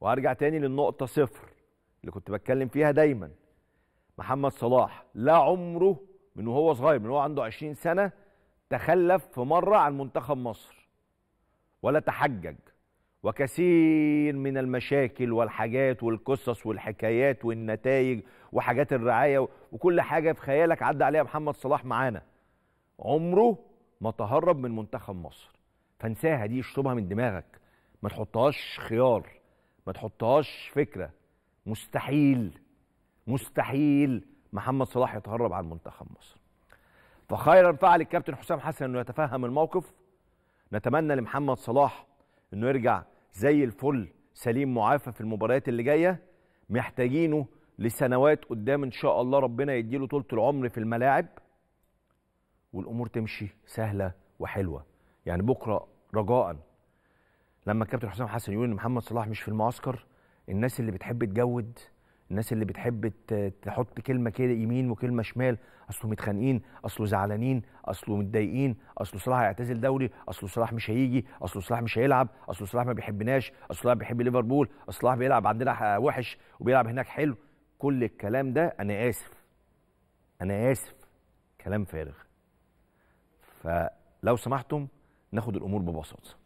وهرجع تاني للنقطه صفر اللي كنت بتكلم فيها دايما محمد صلاح لا عمره من وهو صغير من وهو عنده 20 سنه تخلف في مره عن منتخب مصر ولا تحجج وكثير من المشاكل والحاجات والقصص والحكايات والنتائج وحاجات الرعايه وكل حاجه في خيالك عدى عليها محمد صلاح معانا عمره ما تهرب من منتخب مصر فانساها دي اشربها من دماغك ما تحطهاش خيار ما تحطهاش فكره مستحيل مستحيل محمد صلاح يتهرب عن منتخب مصر فخيرا فعل الكابتن حسام حسن انه يتفهم الموقف نتمنى لمحمد صلاح انه يرجع زي الفل سليم معافى في المباريات اللي جايه محتاجينه لسنوات قدام ان شاء الله ربنا يديله طولة العمر في الملاعب والامور تمشي سهله وحلوه يعني بكره رجاء لما الكابتن حسام حسن يقول ان محمد صلاح مش في المعسكر الناس اللي بتحب تجود الناس اللي بتحب تحط كلمه كده يمين وكلمه شمال اصله متخانقين اصله زعلانين اصله متضايقين اصله صلاح هيعتزل دوري اصله صلاح مش هيجي اصله صلاح مش هيلعب اصله صلاح ما بيحبناش اصله صلاح بيحب ليفربول اصله صلاح بيلعب عندنا وحش وبيلعب هناك حلو كل الكلام ده انا اسف انا اسف كلام فارغ فلو سمحتم ناخد الامور ببساطه